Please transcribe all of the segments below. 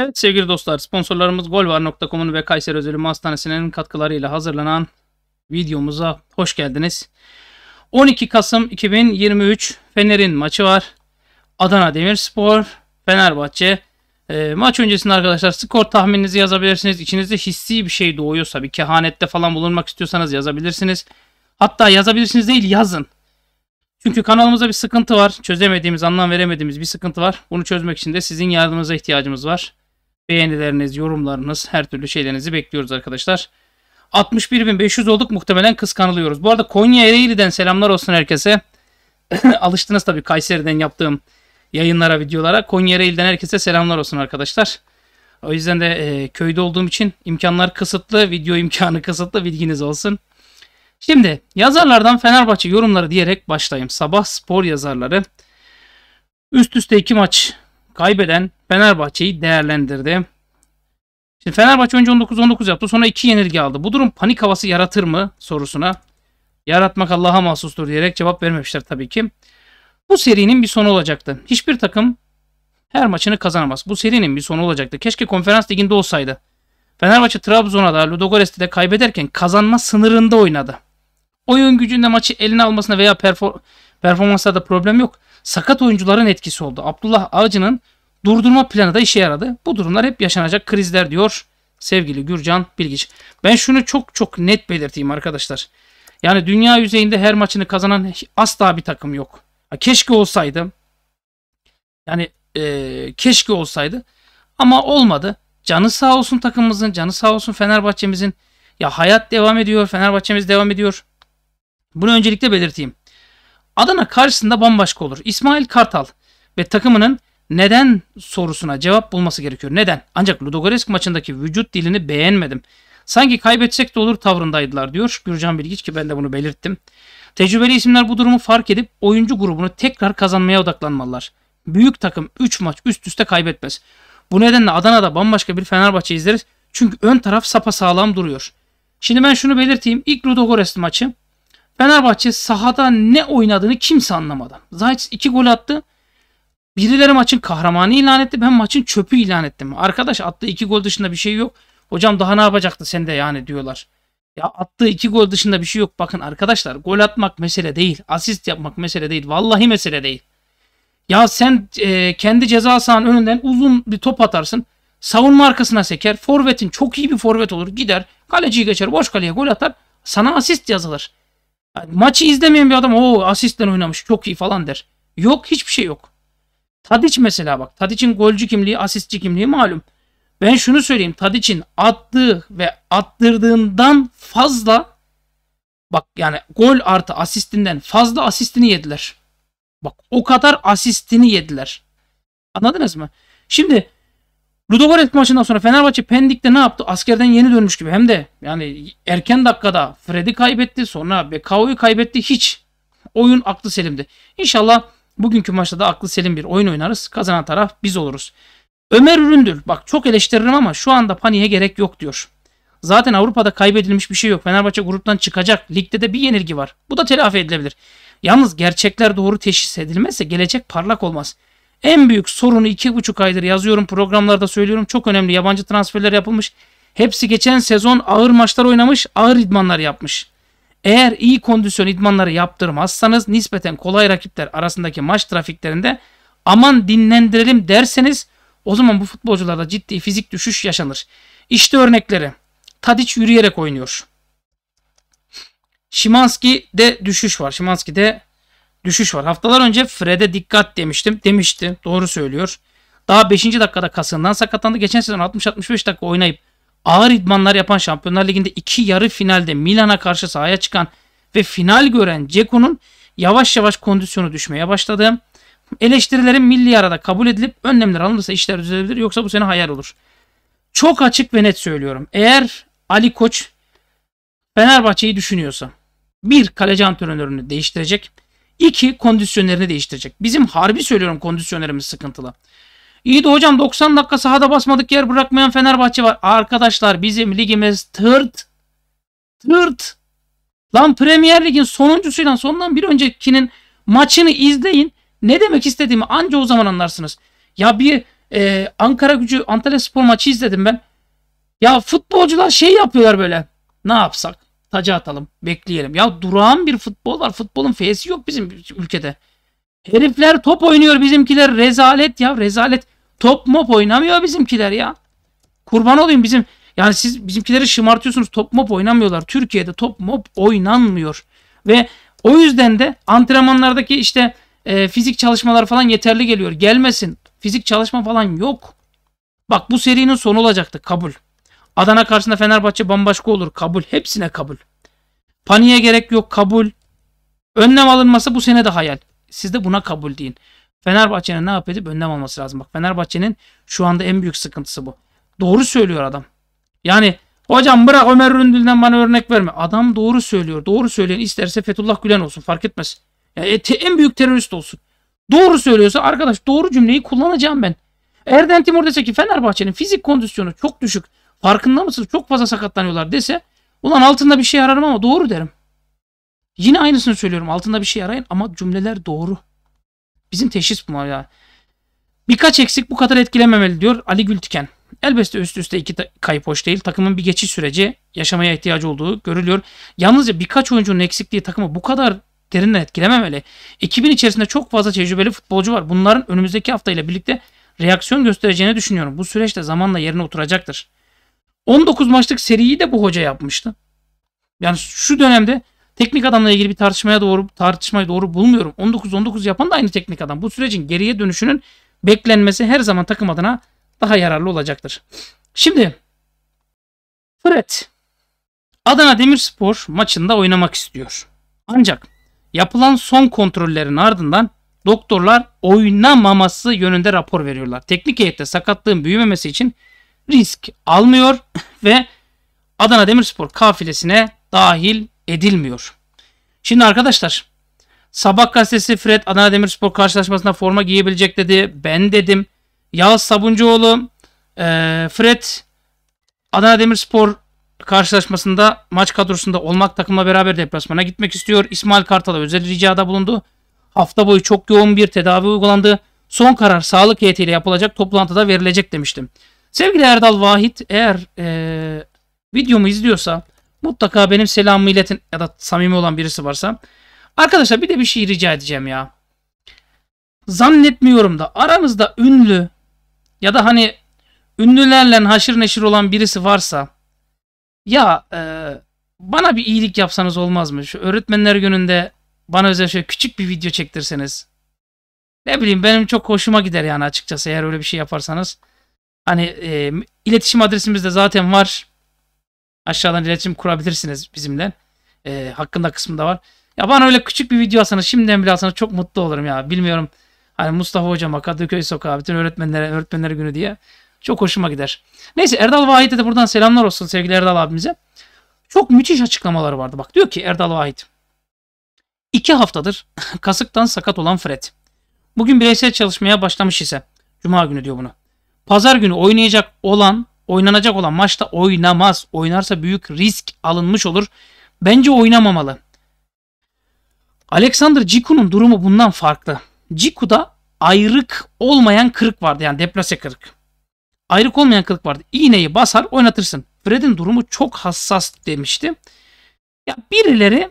Evet sevgili dostlar sponsorlarımız golvar.com'un ve Kayseri Özel Ünlü Hastanesi'nin katkılarıyla hazırlanan videomuza hoş geldiniz. 12 Kasım 2023 Fener'in maçı var. Adana Demirspor, Fenerbahçe. E, maç öncesinde arkadaşlar skor tahmininizi yazabilirsiniz. İçinizde hissi bir şey doğuyorsa bir kehanette falan bulunmak istiyorsanız yazabilirsiniz. Hatta yazabilirsiniz değil yazın. Çünkü kanalımızda bir sıkıntı var. Çözemediğimiz, anlam veremediğimiz bir sıkıntı var. Bunu çözmek için de sizin yardımınıza ihtiyacımız var. Beğenileriniz, yorumlarınız, her türlü şeylerinizi bekliyoruz arkadaşlar. 61.500 olduk muhtemelen kıskanılıyoruz. Bu arada Konya Ereğli'den selamlar olsun herkese. Alıştınız tabii Kayseri'den yaptığım yayınlara, videolara. Konya Ereğli'den herkese selamlar olsun arkadaşlar. O yüzden de e, köyde olduğum için imkanlar kısıtlı, video imkanı kısıtlı bilginiz olsun. Şimdi yazarlardan Fenerbahçe yorumları diyerek başlayayım. Sabah spor yazarları. Üst üste iki maç kaybeden Fenerbahçe'yi değerlendirdi. Şimdi Fenerbahçe önce 19-19 yaptı sonra 2 yenilgi aldı. Bu durum panik havası yaratır mı sorusuna yaratmak Allah'a mahsustur diyerek cevap vermemişler tabii ki. Bu serinin bir sonu olacaktı. Hiçbir takım her maçını kazanamaz. Bu serinin bir sonu olacaktı. Keşke konferans liginde olsaydı. Fenerbahçe Trabzon'a da Ludogorets'te de kaybederken kazanma sınırında oynadı. Oyun gücünde maçı eline almasına veya perfor performanslarda problem yok sakat oyuncuların etkisi oldu. Abdullah Avcı'nın durdurma planı da işe yaradı. Bu durumlar hep yaşanacak krizler diyor sevgili Gürcan Bilgiç. Ben şunu çok çok net belirteyim arkadaşlar. Yani dünya yüzeyinde her maçını kazanan asla bir takım yok. Keşke olsaydı. Yani e, keşke olsaydı. Ama olmadı. Canı sağ olsun takımımızın, canı sağ olsun Fenerbahçe'mizin. Ya hayat devam ediyor, Fenerbahçe'miz devam ediyor. Bunu öncelikle belirteyim. Adana karşısında bambaşka olur. İsmail Kartal ve takımının neden sorusuna cevap bulması gerekiyor. Neden? Ancak Ludogorets maçındaki vücut dilini beğenmedim. Sanki kaybetsek de olur tavrındaydılar diyor Gürcan Bilgiç ki ben de bunu belirttim. Tecrübeli isimler bu durumu fark edip oyuncu grubunu tekrar kazanmaya odaklanmalılar. Büyük takım 3 maç üst üste kaybetmez. Bu nedenle Adana'da bambaşka bir Fenerbahçe izleriz. Çünkü ön taraf sapa sağlam duruyor. Şimdi ben şunu belirteyim. İlk Ludogorets maçı Fenerbahçe sahada ne oynadığını kimse anlamadı. Zayt iki gol attı. Birileri maçın kahramanı ilan etti. Ben maçın çöpü ilan ettim. Arkadaş attığı iki gol dışında bir şey yok. Hocam daha ne yapacaktı sen de yani diyorlar. Ya attığı iki gol dışında bir şey yok. Bakın arkadaşlar gol atmak mesele değil. Asist yapmak mesele değil. Vallahi mesele değil. Ya sen e, kendi ceza sahanın önünden uzun bir top atarsın. Savunma arkasına seker. Forvetin çok iyi bir forvet olur. Gider. Kaleciyi geçer. Boş kaleye gol atar. Sana asist yazılır maçı izlemeyen bir adam o asistten oynamış çok iyi falan der. Yok hiçbir şey yok. Tadiç mesela bak. Tadiç'in golcü kimliği, asistçi kimliği malum. Ben şunu söyleyeyim. Tadiç'in attığı ve attırdığından fazla bak yani gol artı asistinden fazla asistini yediler. Bak o kadar asistini yediler. Anladınız mı? Şimdi Ludogorets maçından sonra Fenerbahçe Pendik'te ne yaptı? Askerden yeni dönmüş gibi hem de yani erken dakikada Fred'i kaybetti sonra Bekao'yu kaybetti hiç. Oyun aklı selimdi. İnşallah bugünkü maçta da aklı selim bir oyun oynarız. Kazanan taraf biz oluruz. Ömer Üründür bak çok eleştiririm ama şu anda paniğe gerek yok diyor. Zaten Avrupa'da kaybedilmiş bir şey yok. Fenerbahçe gruptan çıkacak. Ligde de bir yenilgi var. Bu da telafi edilebilir. Yalnız gerçekler doğru teşhis edilmezse gelecek parlak olmaz. En büyük sorunu iki buçuk aydır yazıyorum programlarda söylüyorum. Çok önemli yabancı transferler yapılmış. Hepsi geçen sezon ağır maçlar oynamış, ağır idmanlar yapmış. Eğer iyi kondisyon idmanları yaptırmazsanız nispeten kolay rakipler arasındaki maç trafiklerinde aman dinlendirelim derseniz o zaman bu futbolcularda ciddi fizik düşüş yaşanır. İşte örnekleri. Tadic yürüyerek oynuyor. Şimanski de düşüş var. Şimanski de düşüş var. Haftalar önce Fred'e dikkat demiştim. Demişti. Doğru söylüyor. Daha 5. dakikada kasından sakatlandı. Geçen sezon 60-65 dakika oynayıp ağır idmanlar yapan Şampiyonlar Ligi'nde iki yarı finalde Milan'a karşı sahaya çıkan ve final gören Ceko'nun yavaş yavaş kondisyonu düşmeye başladı. Eleştirilerin milli arada kabul edilip önlemler alınırsa işler düzelebilir yoksa bu sene hayal olur. Çok açık ve net söylüyorum. Eğer Ali Koç Fenerbahçe'yi düşünüyorsa bir kaleci antrenörünü değiştirecek. İki kondisyonerini değiştirecek. Bizim harbi söylüyorum kondisyonerimiz sıkıntılı. İyi de hocam 90 dakika sahada basmadık yer bırakmayan Fenerbahçe var. Arkadaşlar bizim ligimiz tırt. Tırt. Lan Premier Lig'in sonuncusuyla sondan bir öncekinin maçını izleyin. Ne demek istediğimi anca o zaman anlarsınız. Ya bir e, Ankara gücü Antalya Spor maçı izledim ben. Ya futbolcular şey yapıyorlar böyle. Ne yapsak? Taca atalım. Bekleyelim. Ya durağan bir futbol var. Futbolun feyesi yok bizim ülkede. Herifler top oynuyor bizimkiler. Rezalet ya rezalet. Top mop oynamıyor bizimkiler ya. Kurban olayım bizim. Yani siz bizimkileri şımartıyorsunuz. Top mop oynamıyorlar. Türkiye'de top mop oynanmıyor. Ve o yüzden de antrenmanlardaki işte e, fizik çalışmalar falan yeterli geliyor. Gelmesin. Fizik çalışma falan yok. Bak bu serinin sonu olacaktı. Kabul. Adana karşısında Fenerbahçe bambaşka olur. Kabul. Hepsine kabul. Paniğe gerek yok. Kabul. Önlem alınması bu sene de hayal. Siz de buna kabul deyin. Fenerbahçe'nin ne yapıp önlem alması lazım. Bak Fenerbahçe'nin şu anda en büyük sıkıntısı bu. Doğru söylüyor adam. Yani hocam bırak Ömer Ründül'den bana örnek verme. Adam doğru söylüyor. Doğru söyleyen isterse Fethullah Gülen olsun fark etmez. Yani e, en büyük terörist olsun. Doğru söylüyorsa arkadaş doğru cümleyi kullanacağım ben. Erden Timur dese ki Fenerbahçe'nin fizik kondisyonu çok düşük farkında mısınız? Çok fazla sakatlanıyorlar dese ulan altında bir şey ararım ama doğru derim. Yine aynısını söylüyorum. Altında bir şey arayın ama cümleler doğru. Bizim teşhis bunlar ya. Birkaç eksik bu kadar etkilememeli diyor Ali Gültiken. Elbette üst üste iki kayıp hoş değil. Takımın bir geçiş süreci yaşamaya ihtiyacı olduğu görülüyor. Yalnızca birkaç oyuncunun eksikliği takımı bu kadar derinden etkilememeli. Ekibin içerisinde çok fazla tecrübeli futbolcu var. Bunların önümüzdeki hafta ile birlikte reaksiyon göstereceğini düşünüyorum. Bu süreçte zamanla yerine oturacaktır. 19 maçlık seriyi de bu hoca yapmıştı. Yani şu dönemde teknik adamla ilgili bir tartışmaya doğru tartışmayı doğru bulmuyorum. 19-19 yapan da aynı teknik adam. Bu sürecin geriye dönüşünün beklenmesi her zaman takım adına daha yararlı olacaktır. Şimdi Fred Adana Demirspor maçında oynamak istiyor. Ancak yapılan son kontrollerin ardından doktorlar oynamaması yönünde rapor veriyorlar. Teknik heyette sakatlığın büyümemesi için risk almıyor ve Adana Demirspor kafilesine dahil edilmiyor. Şimdi arkadaşlar Sabah gazetesi Fred Adana Demirspor karşılaşmasında forma giyebilecek dedi. Ben dedim. Yağız Sabuncuoğlu e, Fred Adana Demirspor karşılaşmasında maç kadrosunda olmak takımla beraber deplasmana gitmek istiyor. İsmail Kartal'a özel ricada bulundu. Hafta boyu çok yoğun bir tedavi uygulandı. Son karar sağlık heyetiyle yapılacak toplantıda verilecek demiştim. Sevgili Erdal Vahit eğer e, videomu izliyorsa mutlaka benim selamımı iletin ya da samimi olan birisi varsa. Arkadaşlar bir de bir şey rica edeceğim ya. Zannetmiyorum da aramızda ünlü ya da hani ünlülerle haşır neşir olan birisi varsa ya e, bana bir iyilik yapsanız olmaz mı? Şu öğretmenler gününde bana özel şöyle küçük bir video çektirseniz. Ne bileyim benim çok hoşuma gider yani açıkçası eğer öyle bir şey yaparsanız. Hani e, iletişim adresimiz de zaten var. Aşağıdan iletişim kurabilirsiniz bizimle. E, hakkında kısmında var. Ya bana öyle küçük bir video alsanız şimdiden bile alsanız çok mutlu olurum ya. Bilmiyorum hani Mustafa Hocam'a Kadıköy Sokağı bütün öğretmenlere öğretmenler günü diye çok hoşuma gider. Neyse Erdal Vahit'e de buradan selamlar olsun sevgili Erdal abimize. Çok müthiş açıklamaları vardı. Bak diyor ki Erdal Vahit. İki haftadır kasıktan sakat olan Fred. Bugün bireysel çalışmaya başlamış ise. Cuma günü diyor bunu. Pazar günü oynayacak olan, oynanacak olan maçta oynamaz. Oynarsa büyük risk alınmış olur. Bence oynamamalı. Alexander Ciku'nun durumu bundan farklı. Ciku'da ayrık olmayan kırık vardı. Yani deplase kırık. Ayrık olmayan kırık vardı. İğneyi basar oynatırsın. Fred'in durumu çok hassas demişti. Ya birileri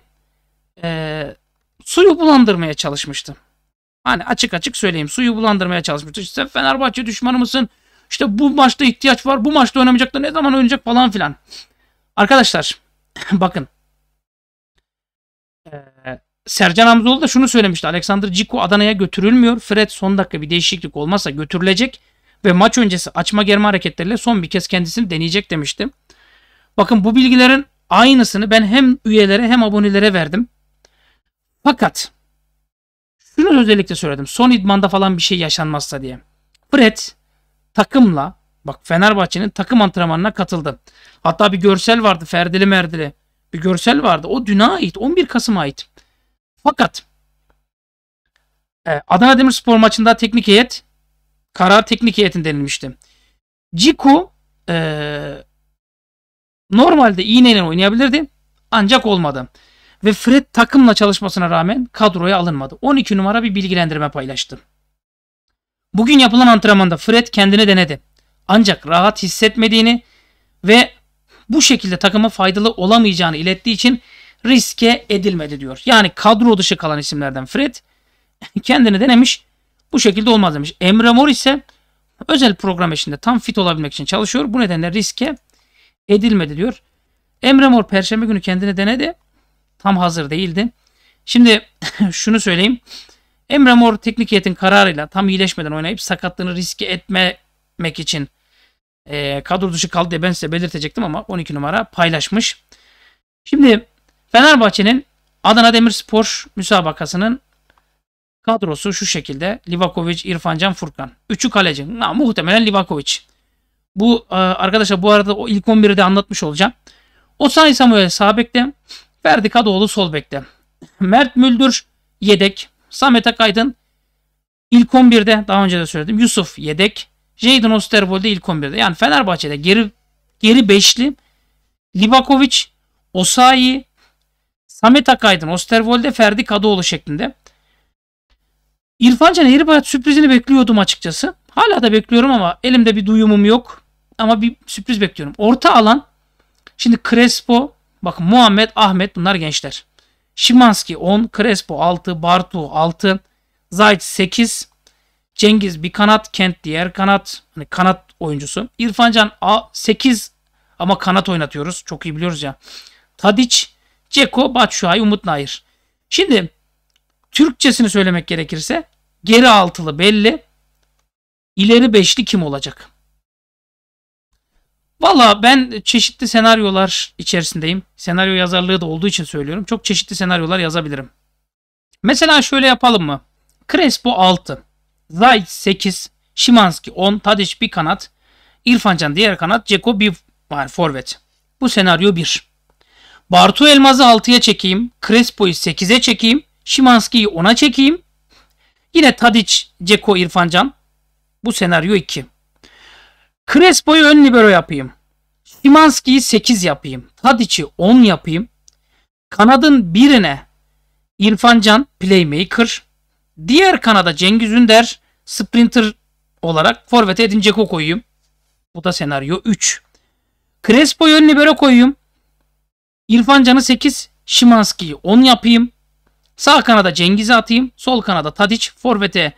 e, suyu bulandırmaya çalışmıştı. Hani açık açık söyleyeyim suyu bulandırmaya çalışmıştı. İşte Fenerbahçe düşmanı mısın? İşte bu maçta ihtiyaç var. Bu maçta oynamayacaklar. Ne zaman oynayacak falan filan. Arkadaşlar bakın. Ee, Sercan Hamzoğlu da şunu söylemişti. Alexander Ciko Adana'ya götürülmüyor. Fred son dakika bir değişiklik olmazsa götürülecek ve maç öncesi açma germe hareketleriyle son bir kez kendisini deneyecek demişti. Bakın bu bilgilerin aynısını ben hem üyelere hem abonelere verdim. Fakat şunu özellikle söyledim. Son idmanda falan bir şey yaşanmazsa diye. Fred takımla bak Fenerbahçe'nin takım antrenmanına katıldı. Hatta bir görsel vardı Ferdili Merdili. Bir görsel vardı. O düne ait. 11 Kasım'a ait. Fakat e, Adana Demirspor maçında teknik heyet karar teknik heyetin denilmişti. Ciku e, normalde iğneyle oynayabilirdi ancak olmadı. Ve Fred takımla çalışmasına rağmen kadroya alınmadı. 12 numara bir bilgilendirme paylaştı. Bugün yapılan antrenmanda Fred kendini denedi. Ancak rahat hissetmediğini ve bu şekilde takıma faydalı olamayacağını ilettiği için riske edilmedi diyor. Yani kadro dışı kalan isimlerden Fred kendini denemiş. Bu şekilde olmaz demiş. Emre Mor ise özel program içinde tam fit olabilmek için çalışıyor. Bu nedenle riske edilmedi diyor. Emre Mor perşembe günü kendini denedi. Tam hazır değildi. Şimdi şunu söyleyeyim. Emre Mor teknik heyetin kararıyla tam iyileşmeden oynayıp sakatlığını riske etmemek için e, kadro dışı kaldı diye ben size belirtecektim ama 12 numara paylaşmış. Şimdi Fenerbahçe'nin Adana Demirspor müsabakasının kadrosu şu şekilde. Livakovic, İrfancan, Furkan. Üçü kaleci. Na, muhtemelen Livakovic. Bu e, arkadaşlar bu arada o ilk 11'i de anlatmış olacağım. Osay Samuel sağ bekte. Ferdi Kadıoğlu sol bekte. Mert Müldür yedek. Samet Akaydın ilk 11'de daha önce de söyledim. Yusuf yedek. Jadon Osterwold'e ilk 11'de. Yani Fenerbahçe'de geri geri beşli Libakovic, Osayi, Samet Akaydın, Osterwold'e Ferdi Kadıoğlu şeklinde. İrfan Can Heribayat sürprizini bekliyordum açıkçası. Hala da bekliyorum ama elimde bir duyumum yok. Ama bir sürpriz bekliyorum. Orta alan. Şimdi Crespo, bakın Muhammed, Ahmet bunlar gençler. Şimanski 10, Crespo 6, Bartu 6, Zayt 8, Cengiz bir kanat, Kent diğer kanat, hani kanat oyuncusu. İrfancan A 8 ama kanat oynatıyoruz. Çok iyi biliyoruz ya. Tadic, Ceko, Batshuayi, Umut Nayır. Şimdi Türkçesini söylemek gerekirse geri altılı belli. İleri beşli kim olacak? Valla ben çeşitli senaryolar içerisindeyim. Senaryo yazarlığı da olduğu için söylüyorum. Çok çeşitli senaryolar yazabilirim. Mesela şöyle yapalım mı? Crespo 6, Zayt 8, Şimanski 10, Tadiş bir kanat, İrfancan diğer kanat, Ceko bir var, forvet. Bu senaryo 1. Bartu Elmaz'ı 6'ya çekeyim, Crespo'yu 8'e çekeyim, Şimanski'yi 10'a çekeyim. Yine Tadiç, Ceko, İrfancan. Bu senaryo 2. Crespo'yu ön libero yapayım. Şimanski'yi 8 yapayım. Tadic'i 10 yapayım. Kanadın birine İrfancan playmaker. Diğer kanada Cengiz Ünder sprinter olarak forvete Edin Dzeko koyayım. Bu da senaryo 3. Crespo'yu ön libero koyayım. İrfan Can'ı 8, Şimanski'yi 10 yapayım. Sağ kanada Cengiz'i atayım. Sol kanada Tadic, forvete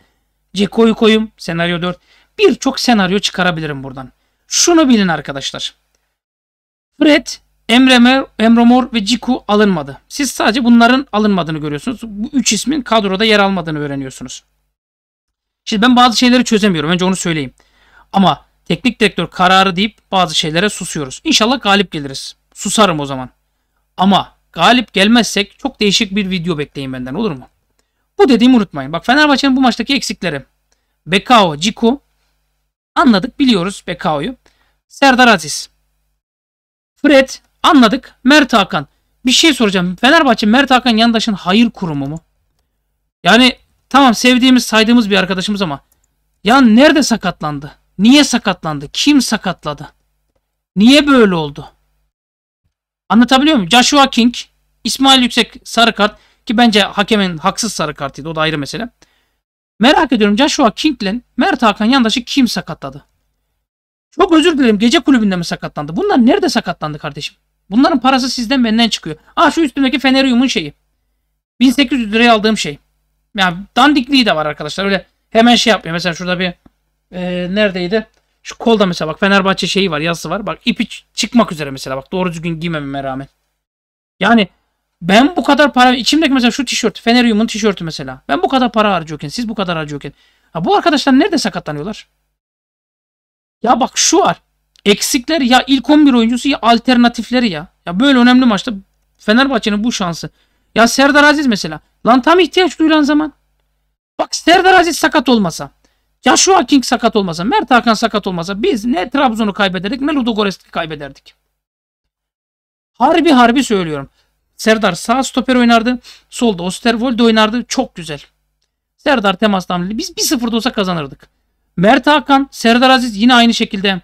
Ceko'yu koyayım. Senaryo 4 birçok senaryo çıkarabilirim buradan. Şunu bilin arkadaşlar. Fred, Emre, Emre Mor ve Ciku alınmadı. Siz sadece bunların alınmadığını görüyorsunuz. Bu üç ismin kadroda yer almadığını öğreniyorsunuz. Şimdi ben bazı şeyleri çözemiyorum. Önce onu söyleyeyim. Ama teknik direktör kararı deyip bazı şeylere susuyoruz. İnşallah galip geliriz. Susarım o zaman. Ama galip gelmezsek çok değişik bir video bekleyin benden olur mu? Bu dediğimi unutmayın. Bak Fenerbahçe'nin bu maçtaki eksikleri. Bekao, Ciku Anladık biliyoruz Bekao'yu. Serdar Aziz. Fred anladık. Mert Hakan. Bir şey soracağım. Fenerbahçe Mert Hakan Yandaş'ın hayır kurumu mu? Yani tamam sevdiğimiz saydığımız bir arkadaşımız ama ya nerede sakatlandı? Niye sakatlandı? Kim sakatladı? Niye böyle oldu? Anlatabiliyor muyum? Joshua King, İsmail Yüksek sarı kart ki bence hakemin haksız sarı kartıydı. O da ayrı mesele. Merak ediyorum Joshua King'le Mert Hakan yandaşı kim sakatladı? Çok özür dilerim gece kulübünde mi sakatlandı? Bunlar nerede sakatlandı kardeşim? Bunların parası sizden benden çıkıyor. Ah şu üstümdeki Fenerium'un şeyi. 1800 liraya aldığım şey. Yani dandikliği de var arkadaşlar. Öyle hemen şey yapmıyor. Mesela şurada bir e, neredeydi? Şu kolda mesela bak Fenerbahçe şeyi var yazısı var. Bak ipi çıkmak üzere mesela bak doğru düzgün giymememe rağmen. Yani ben bu kadar para içimdeki mesela şu tişört Fenerium'un tişörtü mesela. Ben bu kadar para harcıyorken siz bu kadar harcıyorken. Ha, bu arkadaşlar nerede sakatlanıyorlar? Ya bak şu var. Eksikler ya ilk 11 oyuncusu ya alternatifleri ya. Ya böyle önemli maçta Fenerbahçe'nin bu şansı. Ya Serdar Aziz mesela. Lan tam ihtiyaç duyulan zaman. Bak Serdar Aziz sakat olmasa. ya şu King sakat olmasa. Mert Hakan sakat olmasa. Biz ne Trabzon'u kaybederdik ne Ludogorets'i kaybederdik. Harbi harbi söylüyorum. Serdar sağ stoper oynardı. Solda Osterwolde oynardı. Çok güzel. Serdar temas hamleli. Biz 1-0'da olsa kazanırdık. Mert Hakan, Serdar Aziz yine aynı şekilde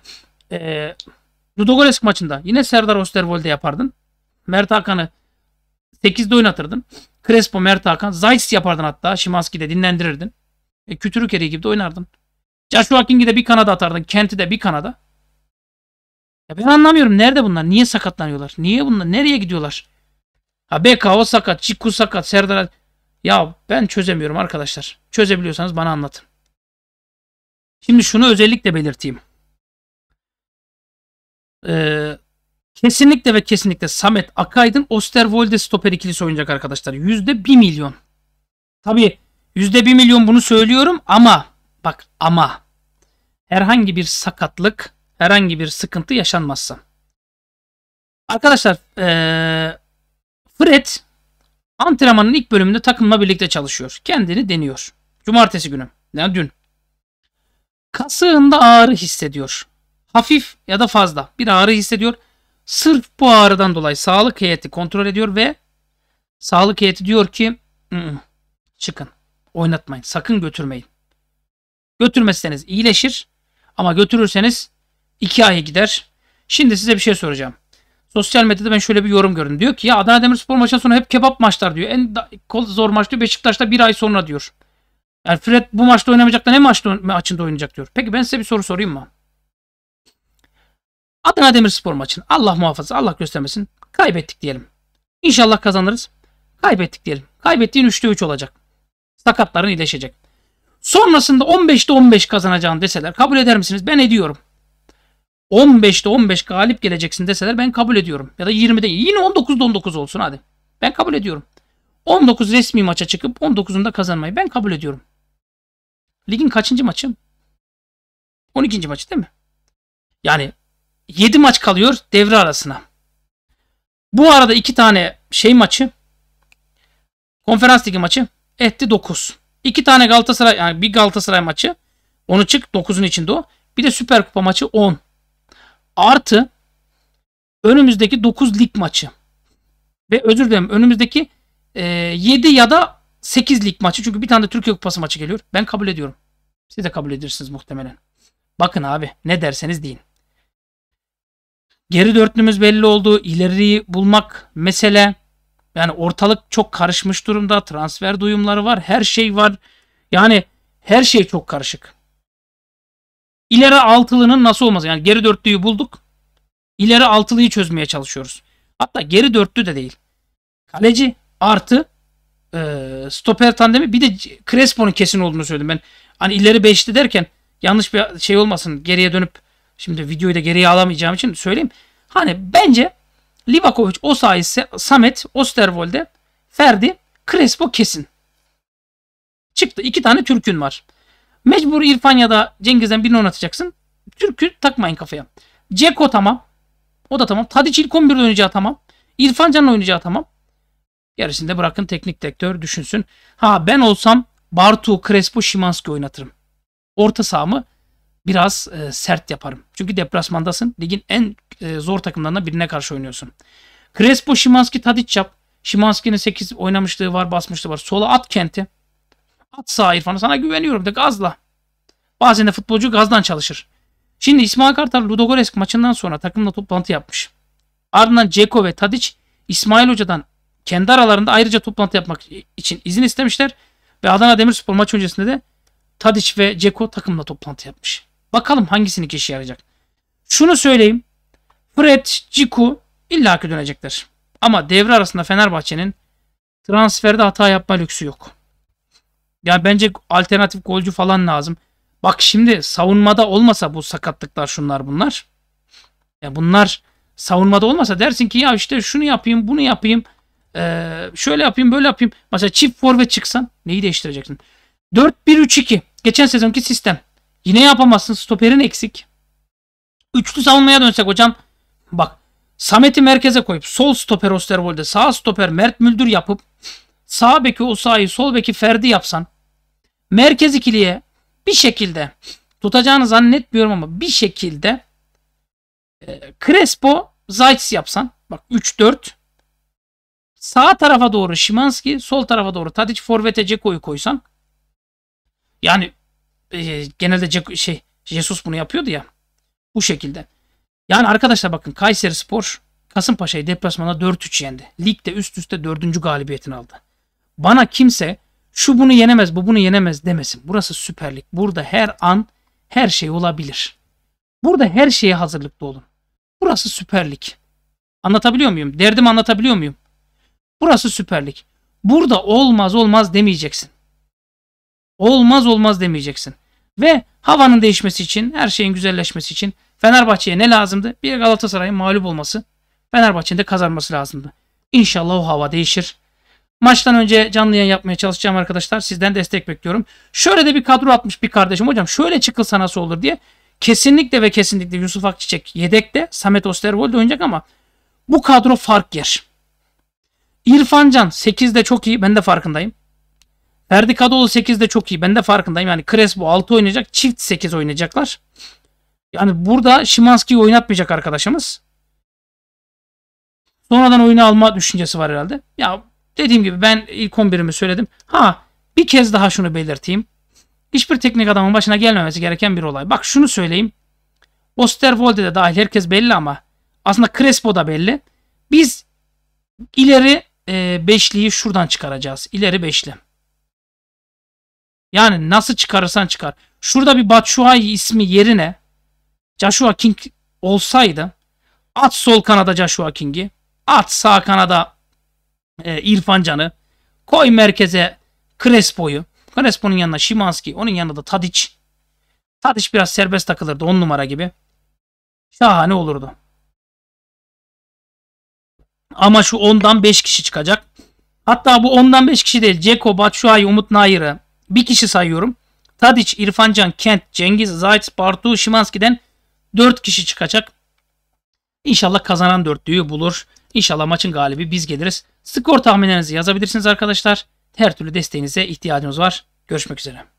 e, Ludogorets maçında yine Serdar Osterwolde yapardın. Mert Hakan'ı 8'de oynatırdın. Crespo, Mert Hakan, Zayt yapardın hatta. Şimanski'de dinlendirirdin. E, kütürük eriği gibi de oynardın. Joshua King'i de bir kanada atardın. Kent'i de bir kanada. Ya ben anlamıyorum. Nerede bunlar? Niye sakatlanıyorlar? Niye bunlar? Nereye gidiyorlar? Ha BKO sakat, Cikku sakat, Serdar... Ya ben çözemiyorum arkadaşlar. Çözebiliyorsanız bana anlatın. Şimdi şunu özellikle belirteyim. Ee, kesinlikle ve kesinlikle Samet Akaydın Osterwolde stoper ikilisi oynayacak arkadaşlar. Yüzde bir milyon. Tabi yüzde bir milyon bunu söylüyorum ama bak ama herhangi bir sakatlık herhangi bir sıkıntı yaşanmazsa. Arkadaşlar ee, Fred antrenmanın ilk bölümünde takımla birlikte çalışıyor. Kendini deniyor. Cumartesi günü. Yani dün. Kasığında ağrı hissediyor. Hafif ya da fazla bir ağrı hissediyor. Sırf bu ağrıdan dolayı sağlık heyeti kontrol ediyor ve sağlık heyeti diyor ki çıkın oynatmayın sakın götürmeyin. Götürmezseniz iyileşir ama götürürseniz iki ay gider. Şimdi size bir şey soracağım. Sosyal medyada ben şöyle bir yorum gördüm. Diyor ki ya Adana Demirspor maçından sonra hep kebap maçlar diyor. En zor maç diyor Beşiktaş'ta bir ay sonra diyor. Yani Fred bu maçta oynamayacak da ne maçta maçında oynayacak diyor. Peki ben size bir soru sorayım mı? Adana Demirspor maçını Allah muhafaza Allah göstermesin kaybettik diyelim. İnşallah kazanırız. Kaybettik diyelim. Kaybettiğin 3'te 3 olacak. Sakatların iyileşecek. Sonrasında 15'te 15 kazanacağını deseler kabul eder misiniz? Ben ediyorum. 15'te 15 galip geleceksin deseler ben kabul ediyorum. Ya da 20'de yine 19'da 19 olsun hadi. Ben kabul ediyorum. 19 resmi maça çıkıp 19'unda kazanmayı ben kabul ediyorum. Ligin kaçıncı maçı? 12. maçı değil mi? Yani 7 maç kalıyor devre arasına. Bu arada 2 tane şey maçı konferans ligi maçı etti 9. 2 tane Galatasaray yani bir Galatasaray maçı onu çık 9'un içinde o. Bir de Süper Kupa maçı 10. Artı önümüzdeki 9 lig maçı. Ve özür dilerim önümüzdeki e, 7 ya da 8 lig maçı. Çünkü bir tane de Türkiye Kupası maçı geliyor. Ben kabul ediyorum. Siz de kabul edirsiniz muhtemelen. Bakın abi ne derseniz deyin. Geri dörtlümüz belli oldu. İleriyi bulmak mesele. Yani ortalık çok karışmış durumda. Transfer duyumları var. Her şey var. Yani her şey çok karışık. İleri altılının nasıl olması? Yani geri dörtlüyü bulduk. İleri altılıyı çözmeye çalışıyoruz. Hatta geri dörtlü de değil. Kaleci artı e, stoper tandemi bir de Crespo'nun kesin olduğunu söyledim ben. Hani ileri beşli derken yanlış bir şey olmasın geriye dönüp şimdi videoyu da geriye alamayacağım için söyleyeyim. Hani bence Livakovic, Osayi, Samet, Osterwolde, Ferdi, Crespo kesin. Çıktı. iki tane Türk'ün var. Mecbur İrfan ya da Cengiz'den birini oynatacaksın. Türk'ü takmayın kafaya. Ceko tamam. O da tamam. Tadiç ilk 11'de oynayacağı tamam. İrfan Can'ın oynayacağı tamam. Gerisinde bırakın teknik direktör düşünsün. Ha ben olsam Bartu, Crespo, Şimanski oynatırım. Orta sahamı biraz e, sert yaparım. Çünkü deplasmandasın. Ligin en e, zor takımlarından birine karşı oynuyorsun. Crespo, Şimanski, tadiç yap. Şimanski'nin 8 oynamışlığı var, basmışlığı var. Sola at Kent'i. At sağ İrfan'ı sana güveniyorum de gazla. Bazen de futbolcu gazdan çalışır. Şimdi İsmail Kartal Ludogorets maçından sonra takımla toplantı yapmış. Ardından Ceko ve Tadic İsmail Hoca'dan kendi aralarında ayrıca toplantı yapmak için izin istemişler. Ve Adana Demirspor maç öncesinde de Tadic ve Ceko takımla toplantı yapmış. Bakalım hangisini kişi yarayacak. Şunu söyleyeyim. Fred, Ciku illaki dönecekler. Ama devre arasında Fenerbahçe'nin transferde hata yapma lüksü yok. Yani bence alternatif golcü falan lazım. Bak şimdi savunmada olmasa bu sakatlıklar şunlar bunlar. Ya bunlar savunmada olmasa dersin ki ya işte şunu yapayım bunu yapayım. şöyle yapayım böyle yapayım. Mesela çift forvet çıksan neyi değiştireceksin? 4-1-3-2. Geçen sezonki sistem. Yine yapamazsın. Stoperin eksik. Üçlü savunmaya dönsek hocam. Bak Samet'i merkeze koyup sol stoper Osterwold'e sağ stoper Mert Müldür yapıp sağ beki Osayi sol beki Ferdi yapsan merkez ikiliye bir şekilde tutacağını zannetmiyorum ama bir şekilde e, Crespo Zaytis yapsan bak 3-4 sağ tarafa doğru Şimanski sol tarafa doğru Tadic Forvet'e Ceko'yu koysan yani e, genelde Ceko, şey Jesus bunu yapıyordu ya bu şekilde. Yani arkadaşlar bakın Kayseri Spor Kasımpaşa'yı deplasmanda 4-3 yendi. Ligde üst üste 4. galibiyetini aldı. Bana kimse şu bunu yenemez, bu bunu yenemez demesin. Burası süperlik. Burada her an her şey olabilir. Burada her şeye hazırlıklı olun. Burası süperlik. Anlatabiliyor muyum? Derdimi anlatabiliyor muyum? Burası süperlik. Burada olmaz olmaz demeyeceksin. Olmaz olmaz demeyeceksin. Ve havanın değişmesi için, her şeyin güzelleşmesi için Fenerbahçe'ye ne lazımdı? Bir Galatasaray'ın mağlup olması, Fenerbahçe'nin de kazanması lazımdı. İnşallah o hava değişir. Maçtan önce canlı yayın yapmaya çalışacağım arkadaşlar. Sizden destek bekliyorum. Şöyle de bir kadro atmış bir kardeşim. Hocam şöyle çıkılsa nasıl olur diye. Kesinlikle ve kesinlikle Yusuf Akçiçek yedekte. Samet Osterwold oynayacak ama bu kadro fark yer. İrfan Can 8'de çok iyi. Ben de farkındayım. Ferdi Kadıoğlu 8'de çok iyi. Ben de farkındayım. Yani Crespo 6 oynayacak. Çift 8 oynayacaklar. Yani burada Şimanski'yi oynatmayacak arkadaşımız. Sonradan oyunu alma düşüncesi var herhalde. Ya Dediğim gibi ben ilk 11'imi söyledim. Ha bir kez daha şunu belirteyim. Hiçbir teknik adamın başına gelmemesi gereken bir olay. Bak şunu söyleyeyim. Osterwolde de dahil herkes belli ama aslında Crespo da belli. Biz ileri e, beşliği şuradan çıkaracağız. İleri beşli. Yani nasıl çıkarırsan çıkar. Şurada bir Batshuayi ismi yerine Joshua King olsaydı at sol kanada Joshua King'i at sağ kanada e, İrfan Can'ı. Koy merkeze Crespo'yu. Crespo'nun yanına Şimanski. Onun yanında da Tadic. Tadic biraz serbest takılırdı 10 numara gibi. Şahane olurdu. Ama şu 10'dan 5 kişi çıkacak. Hatta bu 10'dan 5 kişi değil. Ceko, Batshuayi, Umut Nayır'ı bir kişi sayıyorum. Tadic, İrfancan, Kent, Cengiz, Zayt, Bartu, Şimanski'den 4 kişi çıkacak. İnşallah kazanan dörtlüyü bulur. İnşallah maçın galibi biz geliriz. Skor tahminlerinizi yazabilirsiniz arkadaşlar. Her türlü desteğinize ihtiyacımız var. Görüşmek üzere.